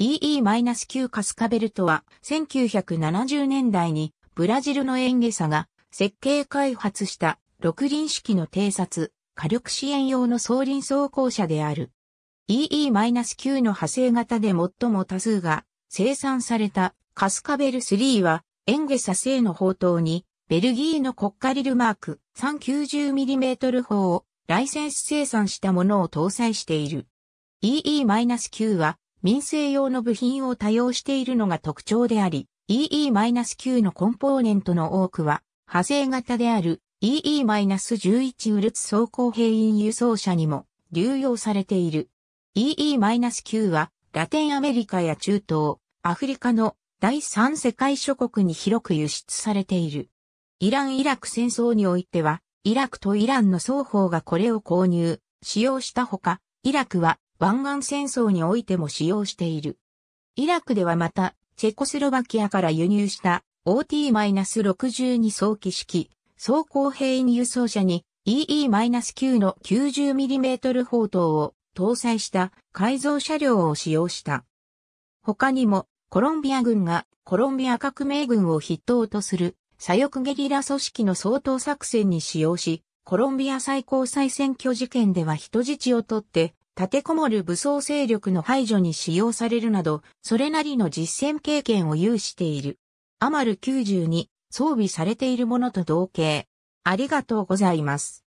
EE-9 カスカベルトは1970年代にブラジルのエンゲサが設計開発した六輪式の偵察、火力支援用の送輪装甲車である。EE-9 の派生型で最も多数が生産されたカスカベル3はエンゲサ製の砲塔にベルギーのコッカリルマーク 390mm 砲をライセンス生産したものを搭載している。EE-9 は民生用の部品を多用しているのが特徴であり、EE-9 のコンポーネントの多くは、派生型である EE-11 ウルツ走行兵員輸送車にも流用されている。EE-9 は、ラテンアメリカや中東、アフリカの第三世界諸国に広く輸出されている。イラン・イラク戦争においては、イラクとイランの双方がこれを購入、使用したほか、イラクは湾岸戦争においても使用している。イラクではまた、チェコスロバキアから輸入した OT-62 早期式、装甲兵員輸送車に EE-9 の 90mm 砲塔を搭載した改造車両を使用した。他にも、コロンビア軍がコロンビア革命軍を筆頭とする左翼ゲリラ組織の掃討作戦に使用し、コロンビア最高裁選挙事件では人質を取って立てこもる武装勢力の排除に使用されるなど、それなりの実践経験を有している。アマル90に装備されているものと同型。ありがとうございます。